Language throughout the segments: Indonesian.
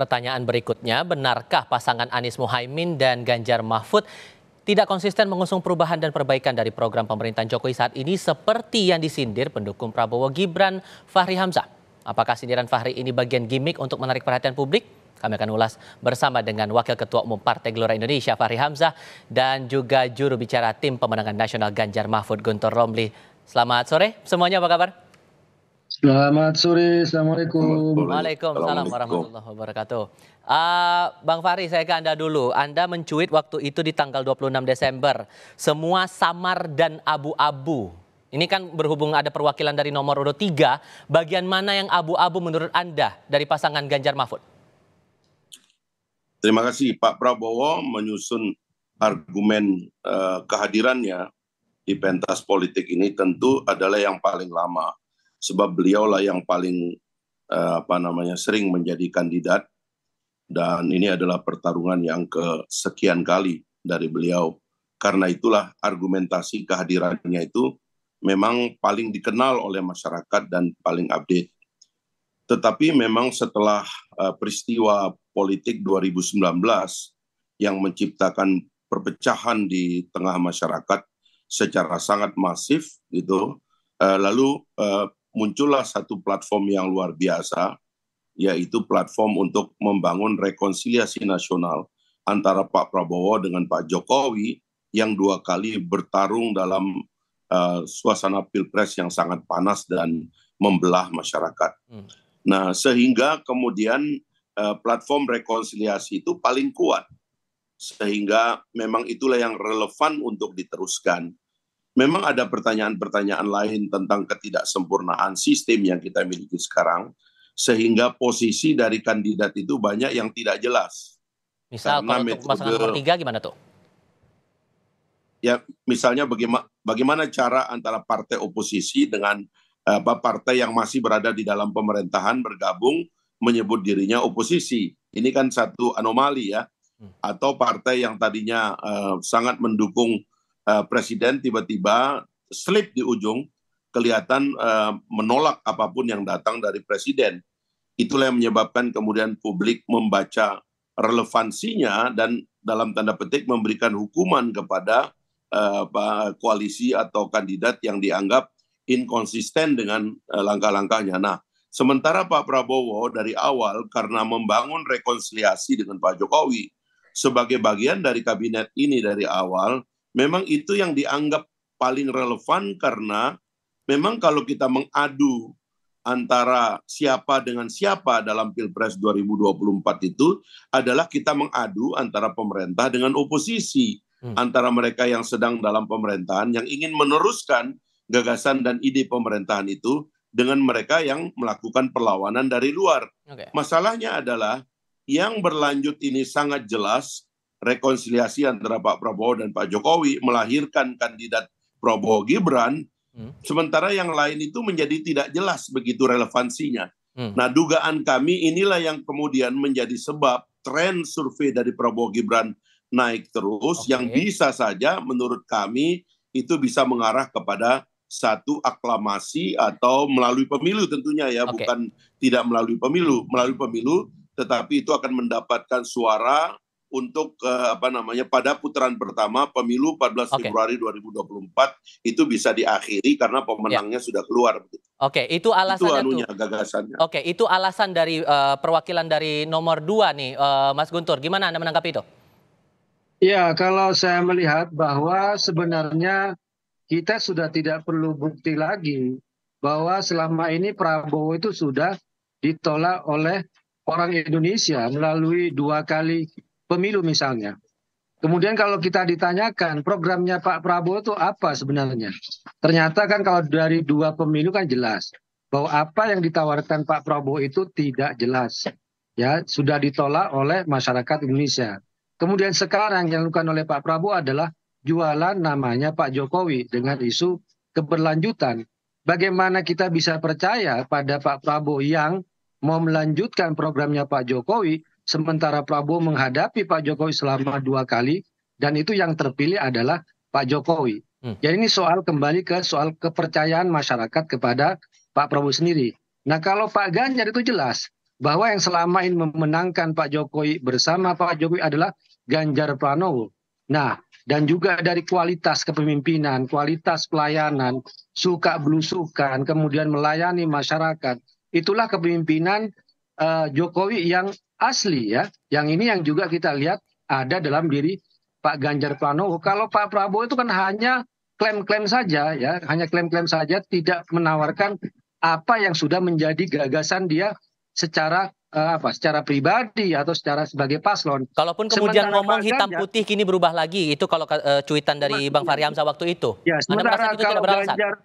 Pertanyaan berikutnya, benarkah pasangan Anies Muhaimin dan Ganjar Mahfud tidak konsisten mengusung perubahan dan perbaikan dari program pemerintahan Jokowi saat ini seperti yang disindir pendukung Prabowo Gibran Fahri Hamzah? Apakah sindiran Fahri ini bagian gimmick untuk menarik perhatian publik? Kami akan ulas bersama dengan Wakil Ketua Umum Partai Gelora Indonesia Fahri Hamzah dan juga juru bicara tim pemenangan nasional Ganjar Mahfud Guntur Romli. Selamat sore semuanya, apa kabar? Selamat sore, Assalamualaikum. Waalaikumsalam warahmatullahi wabarakatuh. Uh, Bang Fahri, saya ke Anda dulu. Anda mencuit waktu itu di tanggal 26 Desember. Semua samar dan abu-abu. Ini kan berhubung ada perwakilan dari nomor urut 3. Bagian mana yang abu-abu menurut Anda dari pasangan Ganjar Mahfud? Terima kasih. Pak Prabowo menyusun argumen uh, kehadirannya di pentas politik ini tentu adalah yang paling lama sebab beliaulah yang paling uh, apa namanya sering menjadi kandidat dan ini adalah pertarungan yang kesekian kali dari beliau. Karena itulah argumentasi kehadirannya itu memang paling dikenal oleh masyarakat dan paling update. Tetapi memang setelah uh, peristiwa politik 2019 yang menciptakan perpecahan di tengah masyarakat secara sangat masif gitu, uh, lalu uh, muncullah satu platform yang luar biasa, yaitu platform untuk membangun rekonsiliasi nasional antara Pak Prabowo dengan Pak Jokowi yang dua kali bertarung dalam uh, suasana pilpres yang sangat panas dan membelah masyarakat. Hmm. Nah, sehingga kemudian uh, platform rekonsiliasi itu paling kuat, sehingga memang itulah yang relevan untuk diteruskan. Memang ada pertanyaan-pertanyaan lain tentang ketidaksempurnaan sistem yang kita miliki sekarang, sehingga posisi dari kandidat itu banyak yang tidak jelas. Misal Karena kalau pasangan nomor tiga gimana tuh? Ya, misalnya bagaimana, bagaimana cara antara partai oposisi dengan apa partai yang masih berada di dalam pemerintahan bergabung menyebut dirinya oposisi. Ini kan satu anomali ya. Hmm. Atau partai yang tadinya uh, sangat mendukung Eh, presiden tiba-tiba slip di ujung kelihatan uh, menolak apapun yang datang dari presiden. Itulah yang menyebabkan kemudian publik membaca relevansinya dan dalam tanda petik memberikan hukuman kepada uh, koalisi atau kandidat yang dianggap inkonsisten dengan uh, langkah-langkahnya. Nah, sementara Pak Prabowo dari awal karena membangun rekonsiliasi dengan Pak Jokowi sebagai bagian dari kabinet ini dari awal memang itu yang dianggap paling relevan karena memang kalau kita mengadu antara siapa dengan siapa dalam Pilpres 2024 itu adalah kita mengadu antara pemerintah dengan oposisi, hmm. antara mereka yang sedang dalam pemerintahan yang ingin meneruskan gagasan dan ide pemerintahan itu dengan mereka yang melakukan perlawanan dari luar. Okay. Masalahnya adalah yang berlanjut ini sangat jelas rekonsiliasi antara Pak Prabowo dan Pak Jokowi melahirkan kandidat Prabowo Gibran, hmm. sementara yang lain itu menjadi tidak jelas begitu relevansinya. Hmm. Nah, dugaan kami inilah yang kemudian menjadi sebab tren survei dari Prabowo Gibran naik terus okay. yang bisa saja menurut kami itu bisa mengarah kepada satu aklamasi atau melalui pemilu tentunya ya okay. bukan tidak melalui pemilu melalui pemilu tetapi itu akan mendapatkan suara untuk uh, apa namanya pada putaran pertama pemilu 14 okay. Februari 2024 itu bisa diakhiri karena pemenangnya yeah. sudah keluar. Gitu. Oke, okay, itu alasannya itu anunya, gagasannya. Oke, okay, itu alasan dari uh, perwakilan dari nomor dua nih, uh, Mas Guntur. Gimana Anda menangkap itu? Ya, kalau saya melihat bahwa sebenarnya kita sudah tidak perlu bukti lagi bahwa selama ini Prabowo itu sudah ditolak oleh orang Indonesia melalui dua kali pemilu misalnya. Kemudian kalau kita ditanyakan programnya Pak Prabowo itu apa sebenarnya? Ternyata kan kalau dari dua pemilu kan jelas bahwa apa yang ditawarkan Pak Prabowo itu tidak jelas. Ya, sudah ditolak oleh masyarakat Indonesia. Kemudian sekarang yang dilakukan oleh Pak Prabowo adalah jualan namanya Pak Jokowi dengan isu keberlanjutan. Bagaimana kita bisa percaya pada Pak Prabowo yang mau melanjutkan programnya Pak Jokowi sementara prabowo menghadapi pak jokowi selama dua kali dan itu yang terpilih adalah pak jokowi hmm. jadi ini soal kembali ke soal kepercayaan masyarakat kepada pak prabowo sendiri nah kalau pak ganjar itu jelas bahwa yang selama ini memenangkan pak jokowi bersama pak jokowi adalah ganjar pranowo nah dan juga dari kualitas kepemimpinan, kualitas pelayanan, suka belusukan, kemudian melayani masyarakat. Itulah kepemimpinan Eh, jokowi yang asli ya yang ini yang juga kita lihat ada dalam diri Pak Ganjar Pranowo kalau Pak Prabowo itu kan hanya klaim-klaim saja ya hanya klaim-klaim saja tidak menawarkan apa yang sudah menjadi gagasan dia secara uh, apa secara pribadi atau secara sebagai paslon. Kalaupun kemudian sementara ngomong hitam putih kini berubah lagi itu kalau uh, cuitan dari Bang Fahri Hamzah waktu itu. Ya, sementara Anda kalau Ganjar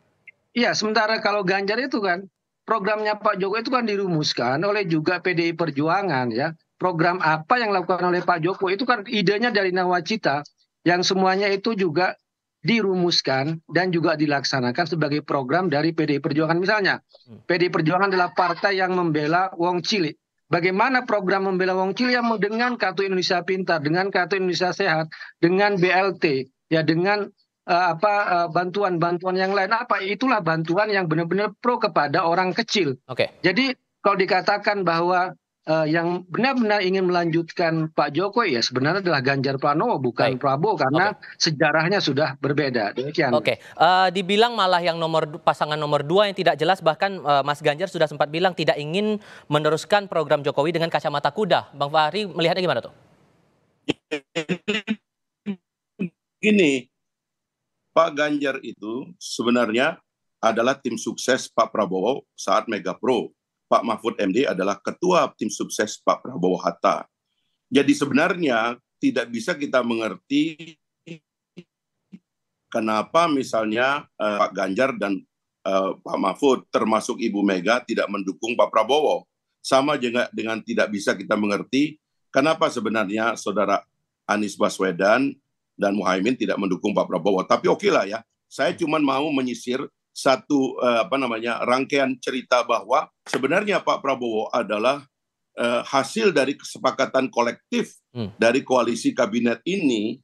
Iya, sementara kalau Ganjar itu kan programnya Pak Jokowi itu kan dirumuskan oleh juga PDI Perjuangan ya. Program apa yang dilakukan oleh Pak Jokowi itu kan idenya dari Nawacita yang semuanya itu juga dirumuskan dan juga dilaksanakan sebagai program dari PDI Perjuangan misalnya. Hmm. PDI Perjuangan adalah partai yang membela wong cilik. Bagaimana program membela wong cilik yang dengan Kartu Indonesia Pintar, dengan Kartu Indonesia Sehat, dengan BLT, ya dengan Eh, apa eh, bantuan-bantuan yang lain apa itulah bantuan yang benar-benar pro kepada orang kecil. Oke. Okay. Jadi kalau dikatakan bahwa uh, yang benar-benar ingin melanjutkan Pak Jokowi ya sebenarnya adalah Ganjar Pranowo bukan Baik. Prabowo karena okay. sejarahnya sudah berbeda demikian. Oke, okay. uh, dibilang malah yang nomor pasangan nomor dua yang tidak jelas bahkan uh, Mas Ganjar sudah sempat bilang tidak ingin meneruskan program Jokowi dengan kacamata kuda. Bang Fahri melihatnya gimana tuh? Gini, Pak Ganjar itu sebenarnya adalah tim sukses Pak Prabowo saat Mega Pro. Pak Mahfud MD adalah ketua tim sukses Pak Prabowo Hatta. Jadi sebenarnya tidak bisa kita mengerti kenapa misalnya uh, Pak Ganjar dan uh, Pak Mahfud termasuk Ibu Mega tidak mendukung Pak Prabowo. Sama juga dengan tidak bisa kita mengerti kenapa sebenarnya Saudara Anies Baswedan dan Muhaimin tidak mendukung Pak Prabowo. Tapi oke okay lah ya, saya cuma mau menyisir satu uh, apa namanya rangkaian cerita bahwa sebenarnya Pak Prabowo adalah uh, hasil dari kesepakatan kolektif hmm. dari koalisi kabinet ini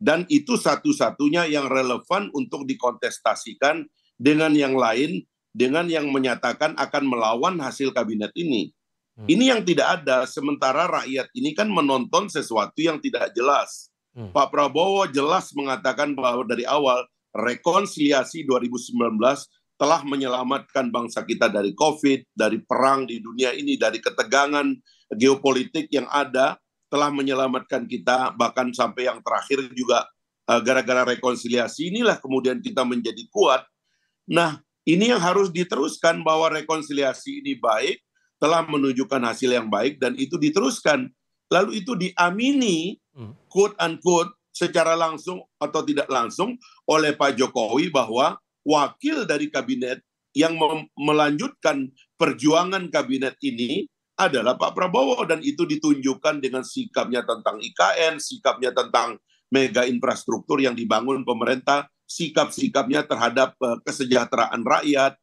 dan itu satu-satunya yang relevan untuk dikontestasikan dengan yang lain dengan yang menyatakan akan melawan hasil kabinet ini. Hmm. Ini yang tidak ada sementara rakyat ini kan menonton sesuatu yang tidak jelas Hmm. Pak Prabowo jelas mengatakan bahwa dari awal rekonsiliasi 2019 telah menyelamatkan bangsa kita dari COVID, dari perang di dunia ini, dari ketegangan geopolitik yang ada, telah menyelamatkan kita bahkan sampai yang terakhir juga eh, gara-gara rekonsiliasi inilah kemudian kita menjadi kuat. Nah, ini yang harus diteruskan bahwa rekonsiliasi ini baik, telah menunjukkan hasil yang baik dan itu diteruskan. Lalu itu diamini quote unquote secara langsung atau tidak langsung oleh Pak Jokowi bahwa wakil dari kabinet yang melanjutkan perjuangan kabinet ini adalah Pak Prabowo dan itu ditunjukkan dengan sikapnya tentang IKN, sikapnya tentang mega infrastruktur yang dibangun pemerintah, sikap-sikapnya terhadap eh, kesejahteraan rakyat,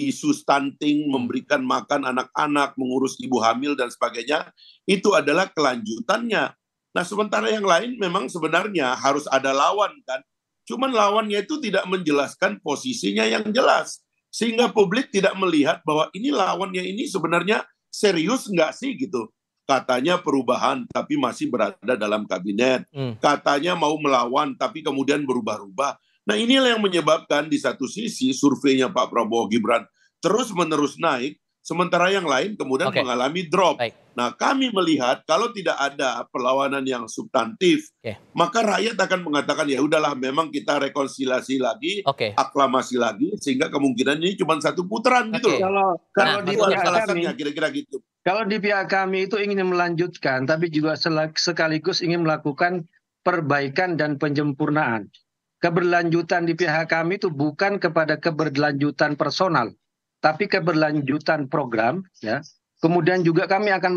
isu stunting, memberikan makan anak-anak, mengurus ibu hamil dan sebagainya, itu adalah kelanjutannya Nah, sementara yang lain memang sebenarnya harus ada lawan kan. Cuman lawannya itu tidak menjelaskan posisinya yang jelas. Sehingga publik tidak melihat bahwa ini lawannya ini sebenarnya serius nggak sih gitu. Katanya perubahan tapi masih berada dalam kabinet. Hmm. Katanya mau melawan tapi kemudian berubah-ubah. Nah inilah yang menyebabkan di satu sisi surveinya Pak Prabowo Gibran terus menerus naik sementara yang lain kemudian okay. mengalami drop. Baik. Nah, kami melihat kalau tidak ada perlawanan yang substantif, okay. maka rakyat akan mengatakan ya udahlah memang kita rekonsiliasi lagi, okay. aklamasi lagi sehingga kemungkinan ini cuma satu putaran okay. gitu loh. Kalau kalau nah, di pihak kami kira-kira gitu. Kalau di pihak kami itu ingin melanjutkan tapi juga sekaligus ingin melakukan perbaikan dan penjempurnaan. Keberlanjutan di pihak kami itu bukan kepada keberlanjutan personal tapi keberlanjutan program ya kemudian juga kami akan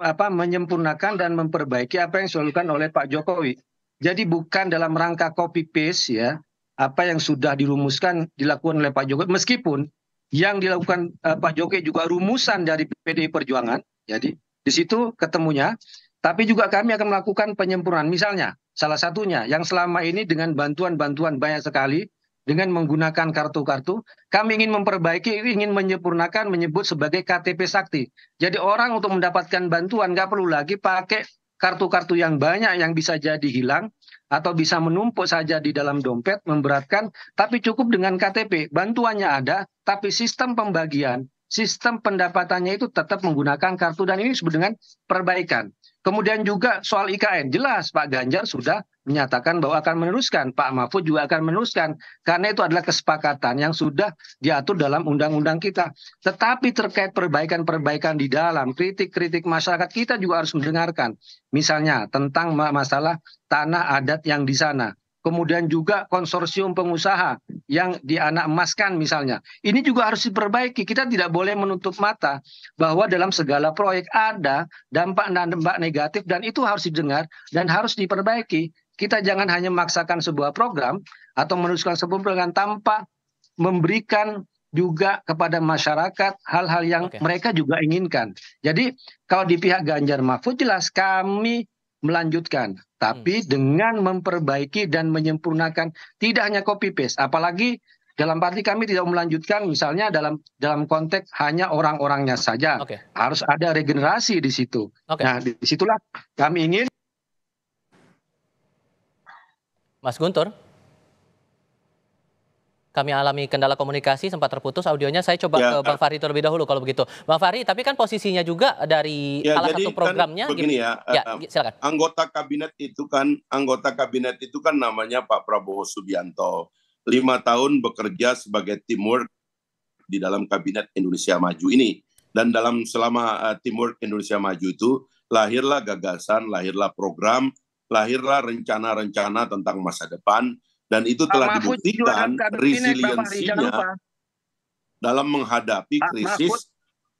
apa, menyempurnakan dan memperbaiki apa yang disolukan oleh Pak Jokowi jadi bukan dalam rangka copy paste ya apa yang sudah dirumuskan dilakukan oleh Pak Jokowi meskipun yang dilakukan uh, Pak Jokowi juga rumusan dari PDI Perjuangan jadi di situ ketemunya tapi juga kami akan melakukan penyempurnaan misalnya salah satunya yang selama ini dengan bantuan-bantuan banyak sekali dengan menggunakan kartu kartu kami ingin memperbaiki ingin menyempurnakan menyebut sebagai KTP sakti jadi orang untuk mendapatkan bantuan nggak perlu lagi pakai kartu-kartu yang banyak yang bisa jadi hilang atau bisa menumpuk saja di dalam dompet memberatkan tapi cukup dengan KTP bantuannya ada tapi sistem pembagian sistem pendapatannya itu tetap menggunakan kartu dan ini disebut dengan perbaikan kemudian juga soal IKN jelas Pak Ganjar sudah menyatakan bahwa akan meneruskan, Pak Mahfud juga akan meneruskan karena itu adalah kesepakatan yang sudah diatur dalam undang-undang kita. Tetapi terkait perbaikan-perbaikan di dalam, kritik-kritik masyarakat kita juga harus mendengarkan. Misalnya tentang masalah tanah adat yang di sana. Kemudian juga konsorsium pengusaha yang dianak emaskan misalnya. Ini juga harus diperbaiki. Kita tidak boleh menutup mata bahwa dalam segala proyek ada dampak-dampak dan negatif dan itu harus didengar dan harus diperbaiki kita jangan hanya memaksakan sebuah program atau meneruskan sebuah program tanpa memberikan juga kepada masyarakat hal-hal yang okay. mereka juga inginkan. Jadi kalau di pihak Ganjar Mahfud jelas kami melanjutkan, tapi hmm. dengan memperbaiki dan menyempurnakan tidak hanya copy paste, apalagi dalam arti kami tidak melanjutkan misalnya dalam dalam konteks hanya orang-orangnya saja. Okay. Harus ada regenerasi di situ. Okay. Nah, disitulah kami ingin Mas Guntur, kami alami kendala komunikasi sempat terputus audionya. Saya coba ya, ke Bang ah. Fahri terlebih dahulu kalau begitu. Bang Fahri, tapi kan posisinya juga dari ya, salah satu kan programnya kan begini ya. ya eh, silakan. Anggota kabinet itu kan anggota kabinet itu kan namanya Pak Prabowo Subianto. Lima tahun bekerja sebagai Timur di dalam kabinet Indonesia Maju ini dan dalam selama eh, Timur Indonesia Maju itu lahirlah gagasan, lahirlah program, lahirlah rencana-rencana tentang masa depan dan itu telah Mahfud dibuktikan resiliensinya dalam menghadapi krisis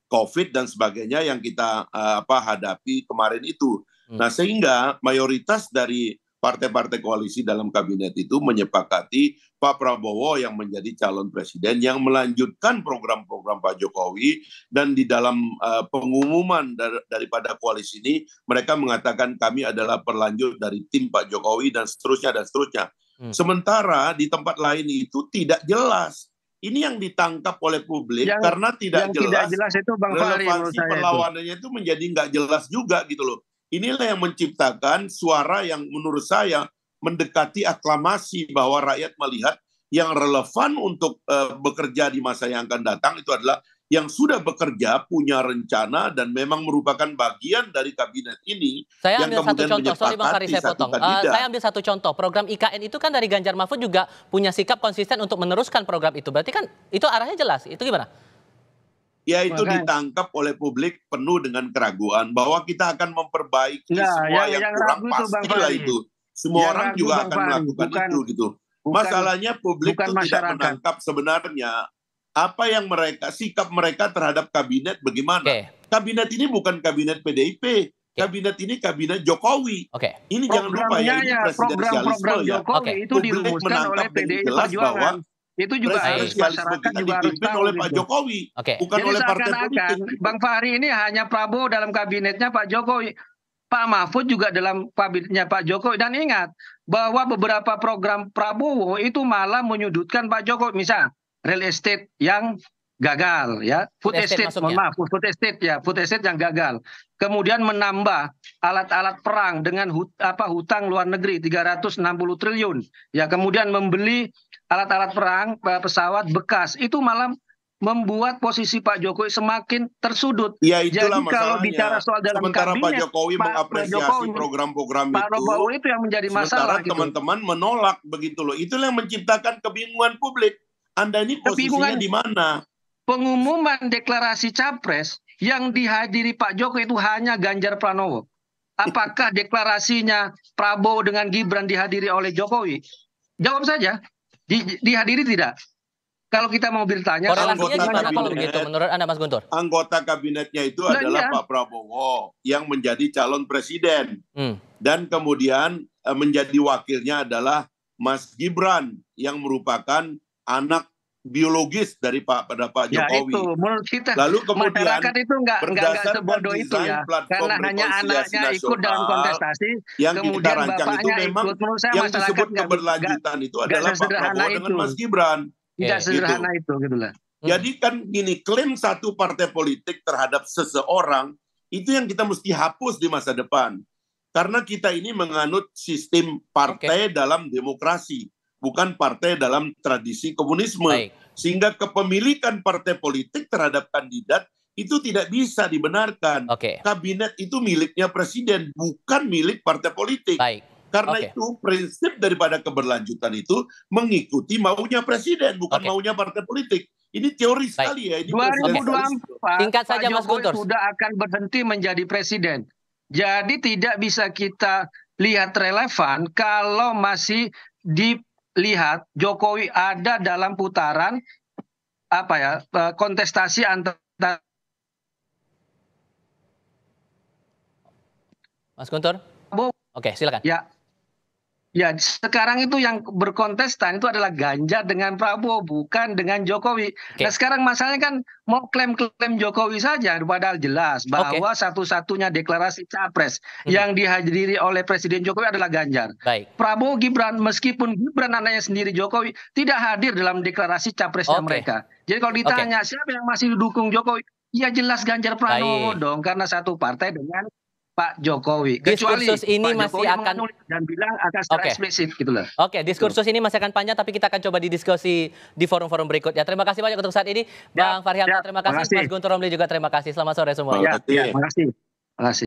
COVID dan sebagainya yang kita uh, apa hadapi kemarin itu. Hmm. Nah, sehingga mayoritas dari partai-partai koalisi dalam kabinet itu menyepakati Pak Prabowo yang menjadi calon presiden yang melanjutkan program-program Pak Jokowi dan di dalam uh, pengumuman dar daripada koalisi ini mereka mengatakan kami adalah perlanjut dari tim Pak Jokowi dan seterusnya dan seterusnya. Hmm. Sementara di tempat lain itu tidak jelas ini yang ditangkap oleh publik yang, karena tidak jelas. Tidak jelas itu Bang Fahri, relevansi perlawanannya itu. itu menjadi nggak jelas juga gitu loh. Inilah yang menciptakan suara yang menurut saya mendekati aklamasi bahwa rakyat melihat yang relevan untuk uh, bekerja di masa yang akan datang itu adalah yang sudah bekerja punya rencana dan memang merupakan bagian dari kabinet ini saya ambil kemudian satu contoh, sorry Bang Sari, saya potong. Uh, saya ambil satu contoh, program IKN itu kan dari Ganjar Mahfud juga punya sikap konsisten untuk meneruskan program itu. Berarti kan itu arahnya jelas. Itu gimana? yaitu Makanya. ditangkap oleh publik penuh dengan keraguan bahwa kita akan memperbaiki nah, semua yang, yang kurang pastilah itu. Semua yang orang juga akan melakukan bukan, itu gitu. Bukan, Masalahnya publik itu tidak menangkap sebenarnya apa yang mereka sikap mereka terhadap kabinet bagaimana. Okay. Kabinet ini bukan kabinet PDIP, kabinet ini kabinet Jokowi. Oke. Okay. Ini jangan lupa ya, ini ya, presidensialisme ya. program, program ya. Oke. okay. itu dirumuskan oleh PDIP. jelas bahwa itu juga harus masyarakat juga harus tahu oleh Pak Jokowi okay. bukan Jadi oleh partai politik Bang Fahri ini hanya Prabowo dalam kabinetnya Pak Jokowi Pak Mahfud juga dalam kabinetnya Pak Jokowi dan ingat bahwa beberapa program Prabowo itu malah menyudutkan Pak Jokowi misal real estate yang gagal ya food estate, estate mohon maaf food estate ya food estate yang gagal kemudian menambah alat-alat perang dengan hut, apa hutang luar negeri 360 triliun ya kemudian membeli alat-alat perang, eh, pesawat bekas. Itu malam membuat posisi Pak Jokowi semakin tersudut. Ya itulah Jadi kalau bicara soal dalam Sementara kabinet, Pak Jokowi Pak mengapresiasi program-program itu. Pak Jokowi itu yang menjadi masalah. Gitu. teman-teman gitu. menolak begitu loh. Itulah yang menciptakan kebingungan publik. Anda ini posisinya di mana? Pengumuman deklarasi capres yang dihadiri Pak Jokowi itu hanya Ganjar Pranowo. Apakah deklarasinya Prabowo dengan Gibran dihadiri oleh Jokowi? Jawab saja. Di, dihadiri tidak? Kalau kita mau bertanya, anggota gimana kalau begitu menurut Anda Mas Guntur? Anggota kabinetnya itu nah, adalah iya. Pak Prabowo yang menjadi calon presiden. Hmm. Dan kemudian eh, menjadi wakilnya adalah Mas Gibran yang merupakan anak biologis dari Pak pada Pak ya, Jokowi. Ya, itu. kita Lalu kemudian masyarakat itu nggak nggak sebodoh itu ya. Karena hanya anaknya ikut dalam kontestasi yang kemudian kita rancang itu memang ikut. yang disebut gak, keberlanjutan gak, itu adalah Pak Prabowo itu. dengan Mas Gibran. Tidak iya, gitu. sederhana itu gitu lah. Hmm. Jadi kan gini klaim satu partai politik terhadap seseorang itu yang kita mesti hapus di masa depan. Karena kita ini menganut sistem partai okay. dalam demokrasi bukan partai dalam tradisi komunisme. Baik. Sehingga kepemilikan partai politik terhadap kandidat itu tidak bisa dibenarkan. Okay. Kabinet itu miliknya presiden, bukan milik partai politik. Baik. Karena okay. itu prinsip daripada keberlanjutan itu mengikuti maunya presiden, bukan okay. maunya partai politik. Ini teori Baik. sekali ya. Ini 2024 Pak saja Jokowi Mas Guntur. sudah akan berhenti menjadi presiden. Jadi tidak bisa kita lihat relevan kalau masih di lihat Jokowi ada dalam putaran apa ya e, kontestasi antara Mas Guntur. Oke, silakan. Ya, Ya, sekarang itu yang berkontestan itu adalah Ganjar dengan Prabowo, bukan dengan Jokowi. Okay. Nah, sekarang masalahnya kan mau klaim-klaim Jokowi saja, padahal jelas bahwa okay. satu-satunya deklarasi capres hmm yang dihadiri oleh Presiden Jokowi adalah Ganjar. Baik. Prabowo Gibran, meskipun Gibran anaknya sendiri Jokowi, tidak hadir dalam deklarasi capresnya okay. mereka. Jadi kalau ditanya okay. siapa yang masih didukung Jokowi, ya jelas Ganjar Pranowo dong, karena satu partai dengan Pak Jokowi. Kecuali diskursus ini masih Jokowi akan dan bilang akan secara okay. eksplisit gitu loh. Oke, okay, diskursus ini masih akan panjang tapi kita akan coba didiskusi di forum-forum berikut ya Terima kasih banyak untuk saat ini. Ya, Bang Farhan ya, terima kasih, makasih. Mas Guntur Romli juga terima kasih. Selamat sore semua. Ya, ya, terima kasih. Terima kasih.